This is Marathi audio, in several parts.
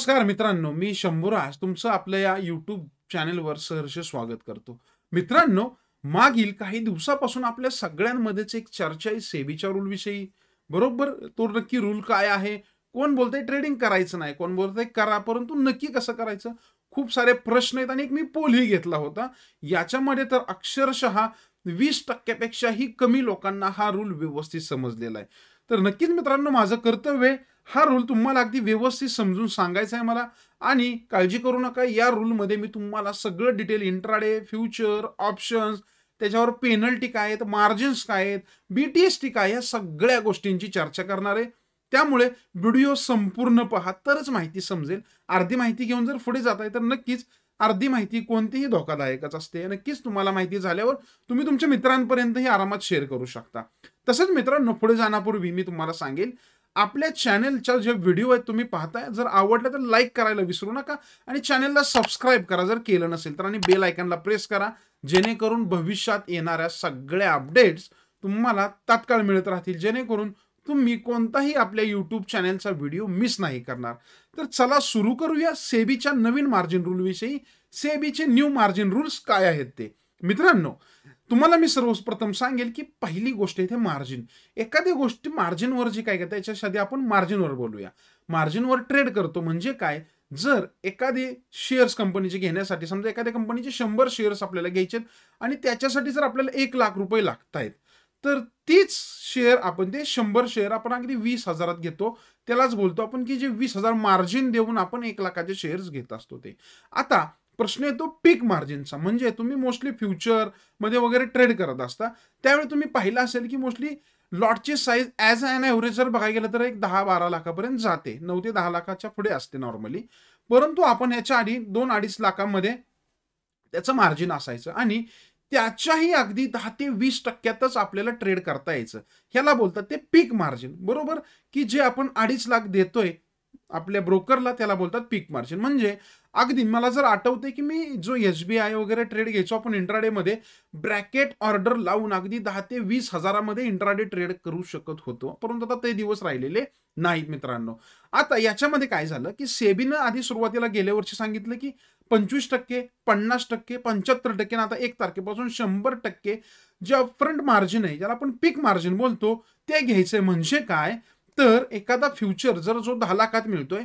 नमस्कार मित्रांनो मी शंभूराज तुमचं आपल्या या युट्यूब चॅनेलवर सहर्ष स्वागत करतो मित्रांनो मागील काही दिवसापासून आपल्या सगळ्यांमध्येच एक चर्चा आहे सेबीच्या रूलविषयी बरोबर तो नक्की रूल काय आहे कोण बोलतंय ट्रेडिंग करायचं नाही कोण बोलतंय करा परंतु नक्की कसं करायचं खूप सारे प्रश्न आहेत आणि एक मी पोलही घेतला होता याच्यामध्ये तर अक्षरशः वीस टक्क्यापेक्षाही कमी लोकांना हा रूल व्यवस्थित समजलेला आहे तर नक्कीच मित्रांनो माझं कर्तव्य आहे हा रूल तुम्हाला अगदी व्यवस्थित समजून सांगायचा आहे मला आणि काळजी करू नका या रूलमध्ये मी तुम्हाला सगळं डिटेल इंट्राडे फ्युचर ऑप्शन्स त्याच्यावर पेनल्टी काय आहेत मार्जिन्स काय आहेत बी टी एस टी काय या सगळ्या गोष्टींची चर्चा करणार आहे त्यामुळे व्हिडिओ संपूर्ण पहा तरच माहिती समजेल अर्धी माहिती घेऊन जर पुढे जात आहे तर नक्कीच अर्धी माहिती कोणतीही धोकादायकच असते नक्कीच तुम्हाला माहिती झाल्यावर तुम्ही तुमच्या मित्रांपर्यंतही आरामात शेअर करू शकता तसंच मित्रांनो पुढे जाण्यापूर्वी मी तुम्हाला सांगेल आपल्या चॅनेलच्या जे व्हिडिओ आहेत तुम्ही पाहताय जर आवडलं तर लाईक करायला विसरू नका आणि चॅनेलला सबस्क्राईब करा जर केलं नसेल तर आणि बेल आयकनला प्रेस करा जेणेकरून भविष्यात येणाऱ्या सगळ्या अपडेट्स तुम्हाला तात्काळ मिळत राहतील जेणेकरून तुम्ही कोणताही आपल्या यूट्यूब चॅनेलचा व्हिडिओ मिस नाही करणार तर चला सुरू करूया सेबीच्या नवीन मार्जिन रूलविषयी सेबीचे न्यू मार्जिन रूल्स काय आहेत ते मित्रांनो तुम्हाला मी सर्वप्रथम सांगेल की पहिली गोष्ट इथे मार्जिन एखाद्या गोष्टी मार्जिनवर जी काय करतात याच्या आपण मार्जिनवर बोलूया मार्जिनवर ट्रेड करतो म्हणजे काय जर एखादी शेअर्स कंपनीचे घेण्यासाठी समजा एखाद्या कंपनीचे शंभर शेअर्स आपल्याला घ्यायचे आणि त्याच्यासाठी जर आपल्याला एक लाख रुपये लागत आहेत तर तीच शेअर आपण ते शंभर शेअर आपण अगदी वीस हजारात घेतो त्यालाच बोलतो आपण की जे वीस हजार मार्जिन देऊन आपण एक लाखाचे शेअर्स घेत असतो ते आता प्रश्न येतो पीक मार्जिनचा म्हणजे तुम्ही मोस्टली मध्ये वगैरे ट्रेड करत असता त्यावेळी तुम्ही पाहिलं असेल की मोस्टली लॉटची साईज ॲज अन ॲव्हरेज जर बघायला गेलं तर एक दहा बारा लाखापर्यंत जाते नऊ ते दहा लाखाच्या पुढे असते नॉर्मली परंतु आपण ह्याच्या आधी दोन अडीच लाखामध्ये त्याचं मार्जिन असायचं आणि त्याच्याही अगदी दहा ते वीस टक्क्यातच आपल्याला ट्रेड करता यायचं ह्याला बोलतात ते पीक मार्जिन बरोबर की जे आपण अडीच लाख देतोय आपल्या ब्रोकरला त्याला बोलतात पीक मार्जिन म्हणजे अगदी मला जर आठवते की मी जो एस बी आय वगैरे ट्रेड घ्यायचो आपण मध्ये ब्रॅकेट ऑर्डर लावून अगदी दहा ते वीस हजारामध्ये इंट्राडे ट्रेड करू शकत होतो परंतु आता ते दिवस राहिलेले नाहीत मित्रांनो आता याच्यामध्ये काय झालं की सेबीनं आधी सुरुवातीला गेल्या वर्षी सांगितलं की पंचवीस टक्के पन्नास टक्के पंच्याहत्तर टक्के आता एक तारखेपासून शंभर टक्के जे अपफ्रंट मार्जिन आहे ज्याला आपण पीक मार्जिन बोलतो ते घ्यायचं म्हणजे काय तर एखादा फ्युचर जर जो दहा लाखात मिळतोय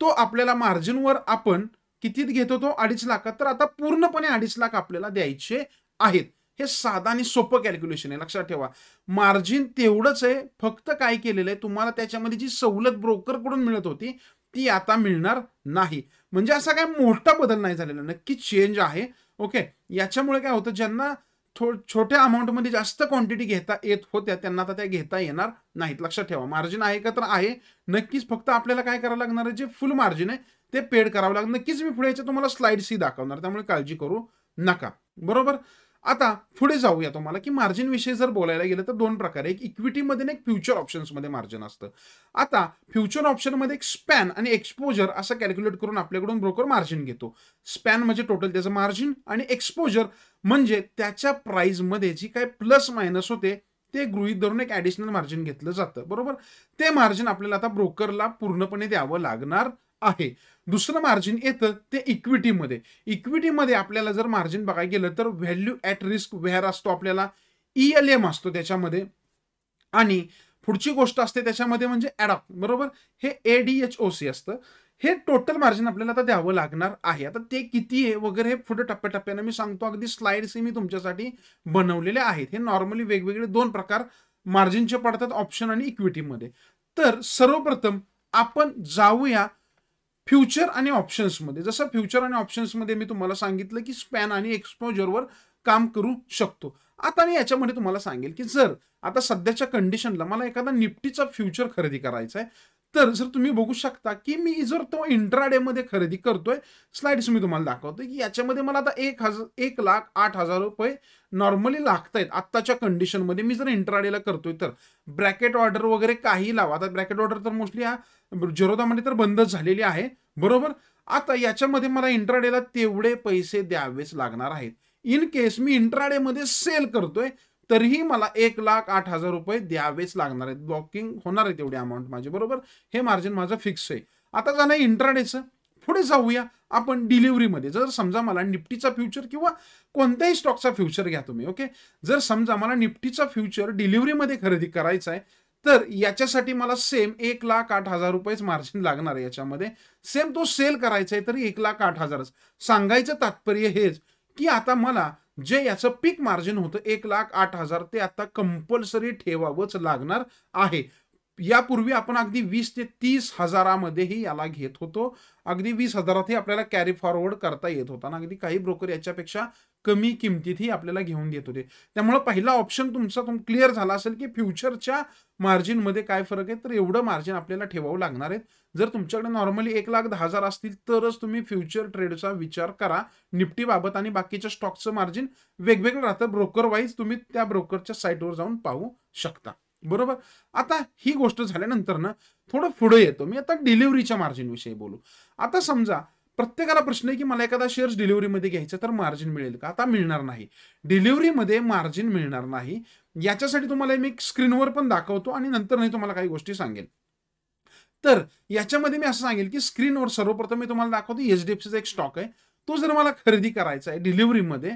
तो आपल्याला मार्जिनवर आपण कितीत घेतो तो अडीच लाखात तर आता पूर्णपणे अडीच लाख आपल्याला द्यायचे आहेत हे साधा आणि सोपं कॅल्क्युलेशन आहे लक्षात ठेवा मार्जिन तेवढंच आहे फक्त काय केलेलं आहे तुम्हाला त्याच्यामध्ये जी सवलत ब्रोकरकडून मिळत होती ती आता मिळणार नाही म्हणजे असा काय मोठा बदल नाही झालेला नक्की चेंज आहे ओके याच्यामुळे काय होतं ज्यांना थो छोट्या अमाऊंटमध्ये जास्त क्वांटिटी घेता येत होत्या त्यांना आता त्या घेता येणार नाहीत लक्षात ठेवा मार्जिन आहे का तर आहे नक्कीच फक्त आपल्याला काय करावं लागणार आहे जे फुल मार्जिन आहे ते पेड करावं लागणार नक्कीच मी पुढे याच्या तुम्हाला स्लाइड्सही दाखवणार त्यामुळे काळजी करू नका बरोबर आता पुढे जाऊया तुम्हाला की मार्जिन विषयी जर बोलायला गेलं तर दोन प्रकारे एक इक्विटीमध्ये एक फ्युचर ऑप्शन्समध्ये मार्जिन असतं आता फ्युचर ऑप्शनमध्ये एक स्पॅन आणि एक्सपोजर असं कॅल्क्युलेट करून आपल्याकडून ब्रोकर मार्जिन घेतो स्पॅन म्हणजे टोटल त्याचं मार्जिन आणि एक्सपोजर म्हणजे त्याच्या प्राईजमध्ये जी काय प्लस मायनस होते ते गृहित धरून एक ॲडिशनल मार्जिन घेतलं जातं बरोबर ते मार्जिन आपल्याला आता ब्रोकरला पूर्णपणे द्यावं लागणार आहे दुसरं मार्जिन येतं ते इक्विटीमध्ये इक्विटीमध्ये आपल्याला जर मार्जिन बघायला गेलं तर व्हॅल्यू ॲट रिस्क व्हॅर असतो आपल्याला ई एल एम असतो त्याच्यामध्ये आणि पुढची गोष्ट असते त्याच्यामध्ये म्हणजे ॲडॉप बरोबर हे A D H O C असतं हे टोटल मार्जिन आपल्याला आता द्यावं लागणार आहे आता ते किती आहे वगैरे हे पुढे टप्प्याटप्प्यानं मी सांगतो अगदी स्लाइड्स मी तुमच्यासाठी बनवलेले आहेत हे नॉर्मली वेगवेगळे दोन प्रकार मार्जिनचे पडतात ऑप्शन आणि इक्विटीमध्ये तर सर्वप्रथम आपण जाऊया फ्युचर आणि ऑप्शन्समध्ये जसं फ्युचर आणि ऑप्शन्समध्ये मी तुम्हाला सांगितलं की स्पॅन आणि एक्सपोजरवर काम करू शकतो आता मी याच्यामध्ये तुम्हाला सांगेल की जर आता सध्याच्या कंडिशनला मला एखादा निफ्टीचा फ्युचर खरेदी करायचा आहे तर सर तुम्ही बघू शकता की मी जर तो इंट्राडेमध्ये खरेदी करतोय स्लाइड्स मी तुम्हाला दाखवतो की याच्यामध्ये मला आता एक हजार एक लाख आठ हजार रुपये नॉर्मली लागत आहेत आत्ताच्या कंडिशनमध्ये मी जर इंट्राडेला करतोय तर ब्रॅकेट ऑर्डर वगैरे काही लावा आता ब्रॅकेट ऑर्डर तर मोस्टली हा जरोदामध्ये तर बंदच झालेली आहे बरोबर आता याच्यामध्ये मला इंट्राडेला तेवढे पैसे द्यावेच लागणार आहेत इन केस मी इंट्राडेमध्ये सेल करतोय तरीही मला एक लाख आठ हजार रुपये द्यावेच लागणार आहेत ब्लॉकिंग होणार आहे तेवढी अमाऊंट माझी बरोबर हे मार्जिन माझं फिक्स आहे आता जाणं इंटरनेटचं पुढे जाऊया आपण डिलिव्हरीमध्ये जर समजा मला निफ्टीचा फ्युचर किंवा कोणत्याही स्टॉकचा फ्युचर घ्या तुम्ही ओके जर समजा मला निफ्टीचा फ्युचर डिलिव्हरीमध्ये खरेदी करायचा आहे तर याच्यासाठी मला सेम एक लाख आठ हजार रुपयेच मार्जिन लागणार आहे याच्यामध्ये सेम तो सेल करायचा आहे तरी एक लाख आठ हजारच सांगायचं तात्पर्य हेच की आता मला जे याचं पीक मार्जिन होतं एक लाख आठ हजार ते आता कंपल्सरी ठेवावंच लागणार आहे यापूर्वी आपण अगदी वीस ते तीस हजारामध्येही याला घेत होतो अगदी वीस हजारातही आपल्याला कॅरी फॉरवर्ड करता येत होता आणि अगदी काही ब्रोकर याच्यापेक्षा कमी किमतीतही आपल्याला घेऊन देत होते त्यामुळे पहिला ऑप्शन तुमचा तुम क्लिअर झाला असेल की फ्युचरच्या मार्जिनमध्ये काय फरक आहे तर एवढं मार्जिन आपल्याला ठेवावं लागणार आहे जर तुमच्याकडे नॉर्मली एक लाख दहा हजार असतील तरच तुम्ही फ्युचर ट्रेडचा विचार करा निफ्टीबाबत आणि बाकीच्या स्टॉकचं मार्जिन वेगवेगळं राहतं ब्रोकर वाईज तुम्ही त्या ब्रोकरच्या साईटवर जाऊन पाहू शकता बरोबर आता ही गोष्ट झाल्यानंतर ना थोडं पुढे येतो मी आता डिलिव्हरीच्या विषयी बोलू आता समजा प्रत्येकाला प्रश्न आहे की मला एखादा शेअर्स डिलिव्हरीमध्ये घ्यायचं तर मार्जिन मिळेल का आता मिळणार नाही डिलिव्हरीमध्ये मार्जिन मिळणार नाही याच्यासाठी तुम्हाला मी स्क्रीनवर पण दाखवतो आणि नंतर नाही तुम्हाला काही गोष्टी सांगेल तर याच्यामध्ये मी असं सांगेल की स्क्रीनवर सर्वप्रथम मी तुम्हाला दाखवतो एच डी एक स्टॉक आहे तो जर मला खरेदी करायचा आहे डिलिव्हरीमध्ये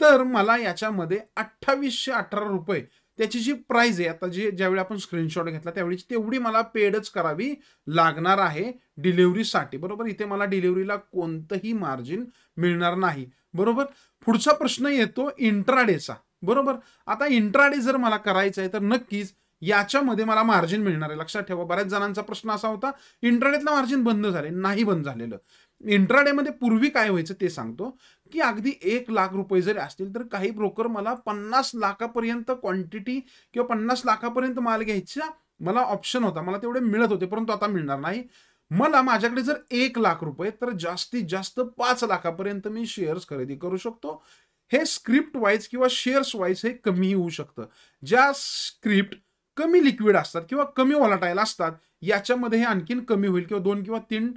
तर मला याच्यामध्ये अठ्ठावीसशे अठरा रुपये त्याची जी प्राईज आहे आता जी ज्यावेळी आपण स्क्रीनशॉट घेतला त्यावेळी तेवढी मला पेडच करावी लागणार आहे डिलिव्हरीसाठी बरोबर इथे मला डिलिव्हरीला कोणतंही मार्जिन मिळणार नाही बरोबर पुढचा प्रश्न येतो इंट्राडेचा बरोबर आता इंट्राडे जर मला करायचं आहे तर नक्कीच याच्यामध्ये मला मार्जिन मिळणार आहे लक्षात ठेवा बऱ्याच जणांचा प्रश्न असा होता इंट्राडेतलं मार्जिन बंद झाले नाही बंद झालेलं इंट्राडेमध्ये पूर्वी काय व्हायचं ते सांगतो की अगदी एक लाख रुपये जरी असतील तर काही ब्रोकर मला पन्नास लाखापर्यंत क्वांटिटी किंवा पन्नास लाखापर्यंत माल घ्यायचा मला ऑप्शन होता मला तेवढे मिळत होते परंतु आता मिळणार नाही मला माझ्याकडे जर एक लाख रुपये तर जास्तीत जास्त पाच लाखापर्यंत मी शेअर्स खरेदी करू शकतो हे स्क्रिप्ट वाईज किंवा शेअर्स वाईज हे कमी होऊ शकतं ज्या स्क्रिप्ट कमी लिक्विड असतात किंवा कमी ओलाटायला असतात याच्यामध्ये हे आणखीन कमी होईल किंवा दोन किंवा तीन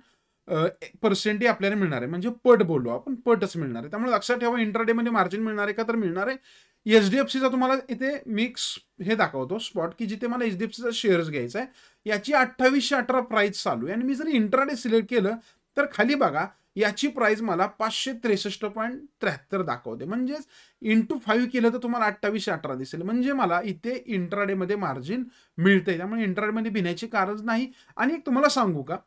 पर्सेंटही आपल्याला मिळणार आहे म्हणजे पट बोलू आपण पटच मिळणार आहे त्यामुळे लक्षात ठेवा इंट्राडेमध्ये मार्जिन मिळणार आहे का तर मिळणार आहे एच डी एफ सीचा तुम्हाला इथे मिक्स हे दाखवतो स्पॉट की जिथे मला एच डी एफ सीचा शेअर्स घ्यायचा आहे याची अठ्ठावीसशे अठरा प्राईस चालू आहे आणि मी जर इंट्राडे सिलेक्ट केलं तर खाली बघा याची प्राइस मला पाचशे त्रेसष्ट पॉईंट त्र्याहत्तर दाखवते म्हणजेच इंटू फाईव्ह केलं तर तुम्हाला अठ्ठावीसशे अठरा दिसेल म्हणजे मला इथे इंट्राडेमध्ये मार्जिन मिळते त्यामुळे इंट्राडेमध्ये भिण्याची कारणच नाही आणि एक तुम्हाला सांगू का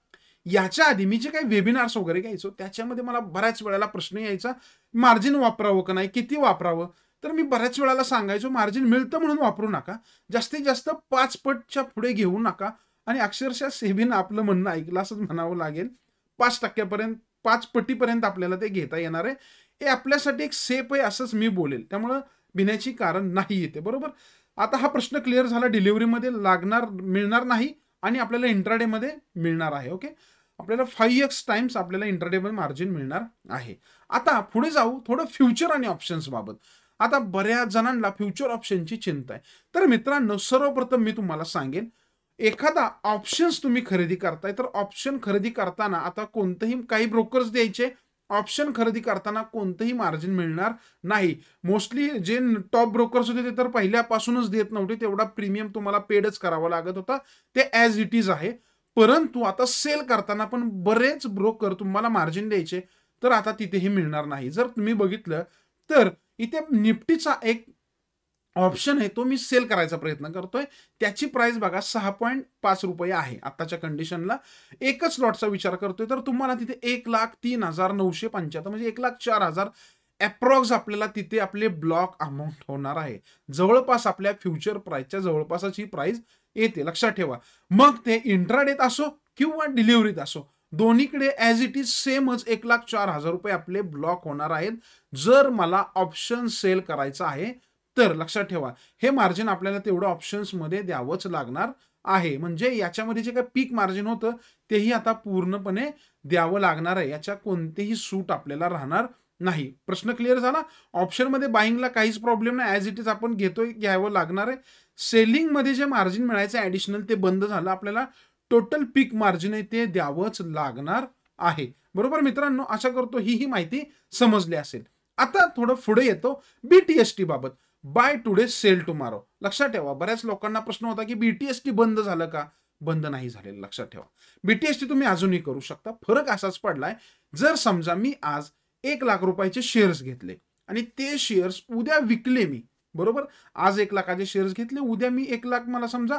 याच्या आधी मी जे काही वेबिनार्स वगैरे घ्यायचो त्याच्यामध्ये मला बऱ्याच वेळेला प्रश्न यायचा मार्जिन वापरावं का नाही किती वापरावं तर मी बऱ्याच वेळाला सांगायचो मार्जिन मिळतं म्हणून वापरू नका जास्तीत जास्त पाच पटच्या पुढे घेऊ नका आणि अक्षरशः सेबीनं आपलं म्हणणं ऐकलं असंच म्हणावं लागेल पाच टक्क्यापर्यंत पाच पटीपर्यंत आपल्याला ते घेता येणार आहे हे आपल्यासाठी एक सेफ आहे असंच मी बोलेल त्यामुळं भिण्याची कारण नाही येते बरोबर आता हा प्रश्न क्लिअर झाला डिलिव्हरीमध्ये लागणार मिळणार नाही आणि आपल्याला इंट्राडेमध्ये मिळणार आहे ओके आपल्याला फाईव्ह एक्स टाइम्स आपल्याला इंटरटेबल मार्जिन मिळणार आहे आता पुढे जाऊ थोडं फ्युचर आणि ऑप्शन्स बाबत आता बऱ्याच जणांना फ्युचर ऑप्शनची चिंता आहे तर मित्रांनो सर्वप्रथम मी तुम्हाला सांगेन एखादा ऑप्शन्स तुम्ही खरेदी करताय तर ऑप्शन खरेदी करताना आता कोणतंही काही ब्रोकर्स द्यायचे ऑप्शन खरेदी करताना कोणतंही मार्जिन मिळणार नाही मोस्टली जे टॉप ब्रोकर्स होते ते तर पहिल्यापासूनच देत नव्हते तेवढा प्रीमियम तुम्हाला पेडच करावा लागत होता ते ॲज इट इज आहे परंतु आता सेल करताना पण बरेच ब्रोकर तुम्हाला मार्जिन द्यायचे तर आता तिथे हे मिळणार नाही जर तुम्ही बघितलं तर इथे निफ्टीचा एक ऑप्शन आहे तो मी सेल करायचा प्रयत्न करतोय त्याची प्राइस बघा सहा पॉईंट पाच रुपये आहे आत्ताच्या कंडिशनला एकच लॉटचा विचार करतोय तर तुम्हाला तिथे एक लाख तीन हजार नऊशे पंच्याहत्तर म्हणजे एक लाख चार हजार अप्रॉक्स आपल्याला तिथे आपले ब्लॉक अमाऊंट होणार आहे जवळपास आपल्या फ्युचर प्राईसच्या जवळपासची ही प्राईस येते लक्षात ठेवा मग ते इंट्राडेत असो किंवा डिलिव्हरीत असो दोन्हीकडे ॲज इट इज सेमच एक लाख चार हजार रुपये आपले ब्लॉक होणार आहेत जर मला ऑप्शन सेल करायचा आहे तर लक्षात ठेवा हे मार्जिन आपल्याला तेवढं ऑप्शन्समध्ये द्यावंच लागणार आहे म्हणजे याच्यामध्ये जे काही पीक मार्जिन होतं तेही आता पूर्णपणे द्यावं लागणार आहे याच्या कोणतेही सूट आपल्याला राहणार नाही प्रश्न क्लिअर झाला ऑप्शनमध्ये बाईंगला काहीच प्रॉब्लेम नाही ॲज इट इज आपण घेतोय घ्यावं लागणार आहे सेलिंगमध्ये जे मार्जिन मिळायचं ॲडिशनल ते बंद झालं आपल्याला टोटल पीक मार्जिन आहे ते द्यावंच लागणार आहे बरोबर मित्रांनो आशा करतो ही ही माहिती समजली असेल आता थोडं पुढे येतो बीटीएसटी बाबत बाय टुडे सेल टुमारो लक्षात ठेवा बऱ्याच लोकांना प्रश्न होता की बीटीएसटी बंद झालं का बंद नाही झालेलं लक्षात ठेवा बीटीएसटी तुम्ही अजूनही करू शकता फरक असाच पडलाय जर समजा मी आज एक लाख रुपयाचे शेअर्स घेतले आणि ते शेअर्स उद्या विकले मी बरोबर आज एक लाखाचे शेअर्स घेतले उद्या मी एक लाख मला समजा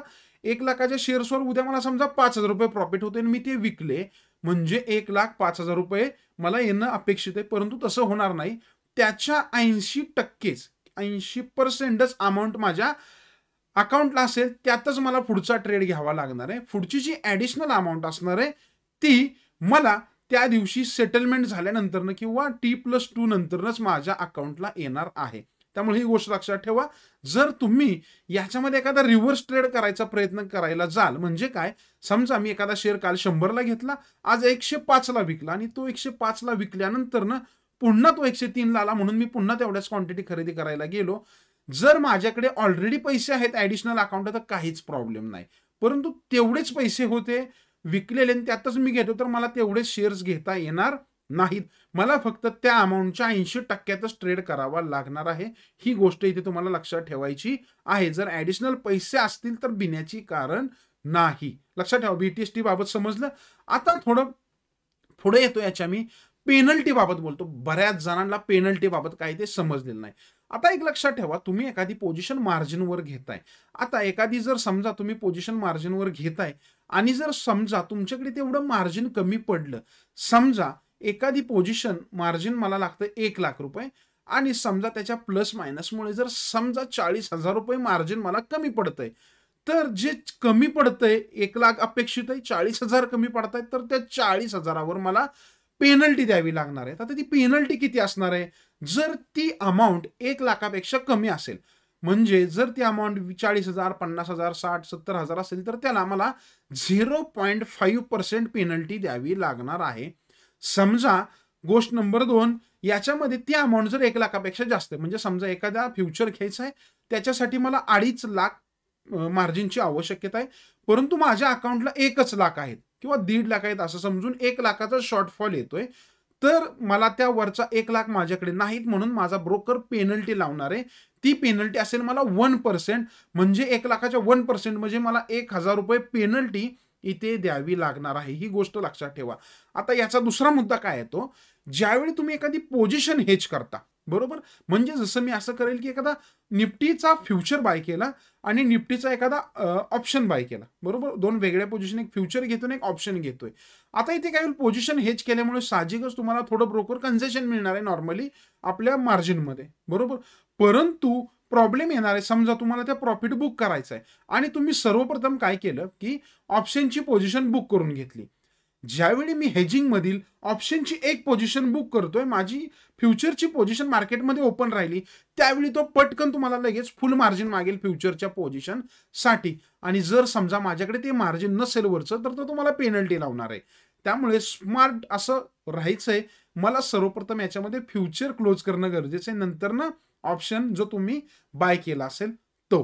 एक लाखाच्या शेअर्सवर उद्या मला समजा पाच हजार रुपये प्रॉफिट होते आणि मी ते विकले म्हणजे एक लाख पाच हजार रुपये मला येणं अपेक्षित आहे परंतु तसं होणार नाही त्याच्या ऐंशी टक्केच ऐंशी पर्सेंटच अमाऊंट माझ्या अकाउंटला असेल त्यातच मला पुढचा ट्रेड घ्यावा लागणार आहे पुढची जी ॲडिशनल अमाऊंट असणार आहे ती मला त्या दिवशी सेटलमेंट झाल्यानंतरनं किंवा टी प्लस टू नंतरच माझ्या अकाउंटला येणार आहे त्यामुळे ही गोष्ट लक्षात ठेवा जर तुम्ही याच्यामध्ये एखादा रिव्हर्स ट्रेड करायचा प्रयत्न करायला जाल म्हणजे काय समजा मी एखादा शेअर काल शंभरला घेतला आज एकशे पाचला विकला आणि तो एकशे पाचला विकल्यानंतरनं पुन्हा तो एकशे तीनला आला म्हणून मी पुन्हा तेवढ्याच क्वांटिटी खरेदी करायला गेलो जर माझ्याकडे ऑलरेडी पैसे आहेत ऍडिशनल अकाउंट तर काहीच प्रॉब्लेम नाही परंतु तेवढेच पैसे होते विकलेले त्यातच मी घेतो तर मला तेवढे शेअर्स घेता येणार नाहीत मला फक्त त्या अमाऊंटच्या ऐंशी टक्क्यातच ट्रेड करावा लागणार आहे ही गोष्ट इथे तुम्हाला लक्षात ठेवायची आहे जर ऍडिशनल पैसे असतील तर बिण्याची कारण नाही लक्षात ठेवा बीटीएसटी बाबत समजलं आता थोडं पुढे येतो याच्या मी पेनल्टी बाबत बोलतो बऱ्याच जणांना पेनल्टी बाबत काय ते समजलेलं नाही आता एक लक्षात ठेवा तुम्ही एखादी पोझिशन मार्जिनवर घेताय आता एखादी जर समजा तुम्ही पोझिशन मार्जिनवर घेताय आणि जर समजा तुमच्याकडे तेवढं मार्जिन कमी पडलं समजा एखादी पोझिशन मार्जिन मला लागतं एक लाख रुपये आणि समजा त्याच्या प्लस मायनसमुळे जर समजा चाळीस हजार रुपये मार्जिन मला कमी पडतंय तर जे कमी पडतंय एक लाख अपेक्षित आहे चाळीस हजार कमी पडत आहेत तर त्या चाळीस हजारावर मला पेनल्टी द्यावी लागणार आहे आता ती पेनल्टी किती असणार आहे जर ती अमाऊंट एक लाखापेक्षा कमी असेल म्हणजे जर ती अमाऊंट चाळीस हजार पन्नास हजार साठ सत्तर हजार असेल तर त्याला मला zero point five percent penalty द्यावी लागणार आहे समजा गोष्ट नंबर दोन याच्यामध्ये ती अमाऊंट जर एक लाखापेक्षा जास्त म्हणजे समजा एखादा फ्युचर घ्यायचा आहे त्याच्यासाठी मला अडीच लाख मार्जिनची आवश्यकता आहे परंतु माझ्या अकाउंटला एकच लाख आहेत किंवा दीड लाख आहेत असं समजून एक लाखाचा शॉर्टफॉल येतोय तर मला त्या वरचा एक लाख माझ्याकडे नाहीत म्हणून माझा ब्रोकर पेनल्टी लावणार आहे ती पेनल्टी असेल मला वन पर्सेंट म्हणजे एक लाखाच्या वन पर्सेंट म्हणजे मला एक हजार रुपये पेनल्टी इथे द्यावी लागणार आहे ही गोष्ट लक्षात ठेवा आता याचा दुसरा मुद्दा काय येतो ज्यावेळी तुम्ही एखादी पोझिशन हेच करता बरोबर म्हणजे जसं मी असं करेल की एखादा निफ्टीचा फ्युचर बाय केला आणि निफ्टीचा एखादा ऑप्शन बाय केला बरोबर दोन वेगळ्या पोझिशन एक फ्युचर घेतो एक ऑप्शन घेतोय आता इथे काय होईल पोझिशन हेच केल्यामुळे साहजिकच तुम्हाला थोडं ब्रोकर कन्सेशन मिळणार आहे नॉर्मली आपल्या मार्जिनमध्ये बरोबर परंतु प्रॉब्लेम येणार आहे समजा तुम्हाला त्या प्रॉफिट बुक करायचं आहे आणि तुम्ही सर्वप्रथम काय केलं की ऑप्शनची पोझिशन बुक करून घेतली ज्यावेळी मी हेजिंगमधील ऑप्शनची एक पोझिशन बुक करतोय माझी फ्युचरची पोझिशन मार्केटमध्ये ओपन राहिली त्यावेळी तो पटकन तुम्हाला लगेच फुल मार्जिन मागेल फ्युचरच्या पोझिशनसाठी आणि जर समजा माझ्याकडे ते मार्जिन नसेल वरचं तर तो तुम्हाला पेनल्टी लावणार आहे त्यामुळे स्मार्ट असं राहायचं आहे मला सर्वप्रथम याच्यामध्ये फ्युचर क्लोज करणं गरजेचं आहे नंतर ना ऑप्शन जो तुम्ही बाय केला असेल तो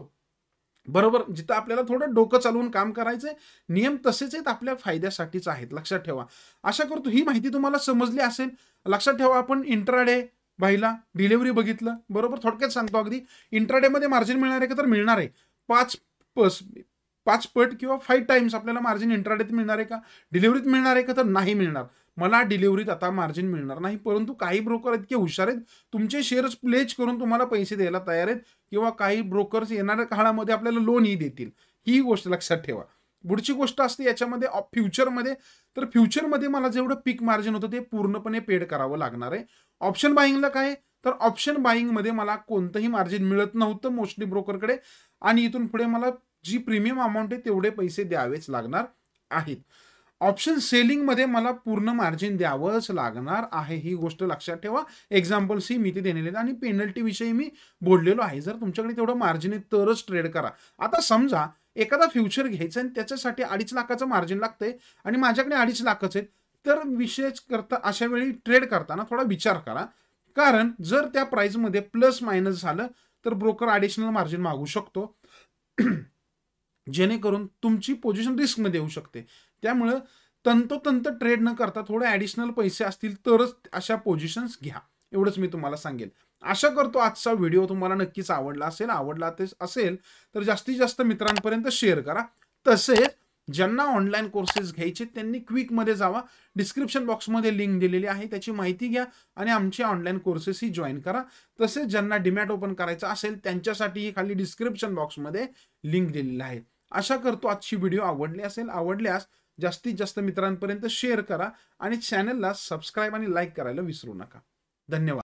बरोबर जिथं आपल्याला थोडं डोकं चालवून काम करायचंय नियम तसेच आहेत आपल्या फायद्यासाठीच आहेत लक्षात ठेवा अशा करतो ही माहिती तुम्हाला समजली असेल लक्षात ठेवा आपण इंट्राडे बाईला डिलेव्हरी बघितलं बरोबर थोडक्यात सांगतो अगदी इंट्राडे मध्ये मार्जिन मिळणार आहे का तर मिळणार आहे पाच पस पाच पट किंवा फाईव्ह टाइम्स आपल्याला मार्जिन इंट्राडेत मिळणार आहे का डिलिव्हरीत मिळणार आहे का तर नाही मिळणार मला डिलिव्हरीत आता मार्जिन मिळणार नाही परंतु काही ब्रोकर इतके हुशार आहेत तुमचे शेअर्स प्लेच करून तुम्हाला पैसे द्यायला तयार आहेत किंवा काही ब्रोकर्स येणाऱ्या काळामध्ये आपल्याला लोनही देतील ही गोष्ट लक्षात ठेवा पुढची गोष्ट असते याच्यामध्ये फ्युचरमध्ये तर फ्युचरमध्ये मला जेवढं पीक मार्जिन होतं ते पूर्णपणे पेड करावं लागणार आहे ऑप्शन बाईंगला काय तर ऑप्शन बाईंगमध्ये मला कोणतंही मार्जिन मिळत नव्हतं मोस्टली ब्रोकरकडे आणि इथून पुढे मला जी प्रीमियम अमाऊंट आहे तेवढे पैसे द्यावेच लागणार आहेत ऑप्शन सेलिंगमध्ये मला पूर्ण मार्जिन द्यावंच लागणार आहे ही गोष्ट लक्षात ठेवा एक्झाम्पल सी मी ते देण्यात आहेत आणि पेनल्टीविषयी मी बोललेलो आहे जर तुमच्याकडे तेवढं मार्जिन आहे तरच ट्रेड करा आता समजा एखादा फ्युचर घ्यायचा आणि त्याच्यासाठी अडीच लाखाचं मार्जिन लागतंय आणि माझ्याकडे अडीच लाखच आहेत तर विशेष करता अशा वेळी ट्रेड करताना थोडा विचार करा कारण जर त्या प्राईजमध्ये प्लस मायनस झालं तर ब्रोकर ॲडिशनल मार्जिन मागू शकतो जेणेकरून तुमची पोझिशन रिस्कमध्ये येऊ शकते त्यामुळं तंतोतंत ट्रेड न करता थोडे ॲडिशनल पैसे असतील तरच अशा पोझिशन्स घ्या एवढंच मी तुम्हाला सांगेल आशा करतो आजचा व्हिडिओ तुम्हाला नक्कीच आवडला असेल आवडला ते असेल तर जास्तीत जास्त मित्रांपर्यंत शेअर करा तसेच ज्यांना ऑनलाईन कोर्सेस घ्यायचे त्यांनी क्विकमध्ये जावा डिस्क्रिप्शन बॉक्समध्ये लिंक दिलेली आहे त्याची माहिती घ्या आणि आमचे ऑनलाईन कोर्सेसही जॉईन करा तसेच ज्यांना डिमॅट ओपन करायचं असेल त्यांच्यासाठीही खाली डिस्क्रिप्शन बॉक्समध्ये लिंक दिलेली आहे आशा करतो आजची व्हिडिओ आवडली असेल आवडल्यास जास्तीत जास्त मित्रांपर्यंत शेअर करा आणि चॅनलला सबस्क्राईब आणि लाईक करायला विसरू नका धन्यवाद